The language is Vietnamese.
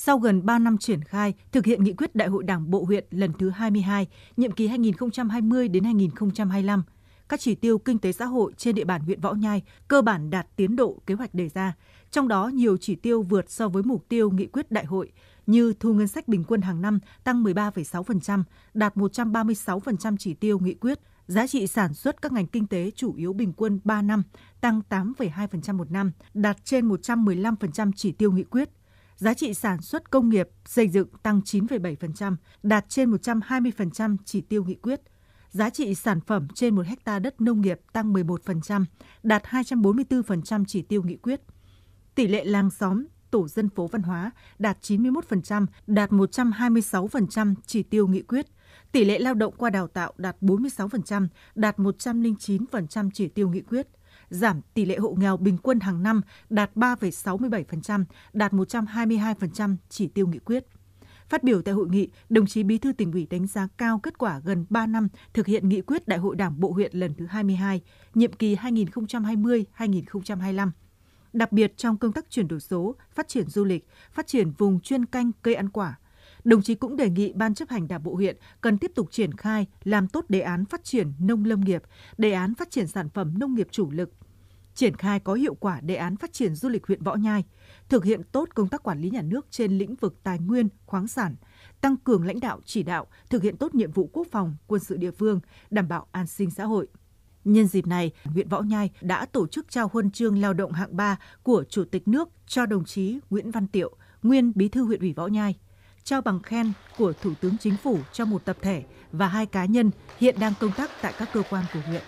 Sau gần 3 năm triển khai, thực hiện nghị quyết Đại hội Đảng Bộ huyện lần thứ 22, nhiệm kỳ 2020 đến 2025, các chỉ tiêu kinh tế xã hội trên địa bàn huyện Võ Nhai cơ bản đạt tiến độ kế hoạch đề ra, trong đó nhiều chỉ tiêu vượt so với mục tiêu nghị quyết đại hội như thu ngân sách bình quân hàng năm tăng 13,6%, đạt 136% chỉ tiêu nghị quyết, giá trị sản xuất các ngành kinh tế chủ yếu bình quân 3 năm tăng 8,2% một năm, đạt trên 115% chỉ tiêu nghị quyết, giá trị sản xuất công nghiệp, xây dựng tăng 9,7%, đạt trên 120% chỉ tiêu nghị quyết. Giá trị sản phẩm trên 1 hecta đất nông nghiệp tăng 11%, đạt 244% chỉ tiêu nghị quyết. Tỷ lệ làng xóm, tổ dân phố văn hóa đạt 91%, đạt 126% chỉ tiêu nghị quyết. Tỷ lệ lao động qua đào tạo đạt 46%, đạt 109% chỉ tiêu nghị quyết giảm tỷ lệ hộ nghèo bình quân hàng năm đạt 3,67%, đạt 122% chỉ tiêu nghị quyết. Phát biểu tại hội nghị, đồng chí Bí thư tỉnh ủy đánh giá cao kết quả gần 3 năm thực hiện nghị quyết Đại hội Đảng Bộ huyện lần thứ 22, nhiệm kỳ 2020-2025 đặc biệt trong công tác chuyển đổi số, phát triển du lịch, phát triển vùng chuyên canh cây ăn quả. Đồng chí cũng đề nghị Ban chấp hành Đảng bộ huyện cần tiếp tục triển khai làm tốt đề án phát triển nông lâm nghiệp, đề án phát triển sản phẩm nông nghiệp chủ lực, triển khai có hiệu quả đề án phát triển du lịch huyện Võ Nhai, thực hiện tốt công tác quản lý nhà nước trên lĩnh vực tài nguyên, khoáng sản, tăng cường lãnh đạo chỉ đạo, thực hiện tốt nhiệm vụ quốc phòng, quân sự địa phương, đảm bảo an sinh xã hội. Nhân dịp này, huyện Võ Nhai đã tổ chức trao huân chương lao động hạng 3 của Chủ tịch nước cho đồng chí Nguyễn Văn Tiệu, nguyên bí thư huyện ủy Võ Nhai, trao bằng khen của Thủ tướng Chính phủ cho một tập thể và hai cá nhân hiện đang công tác tại các cơ quan của huyện.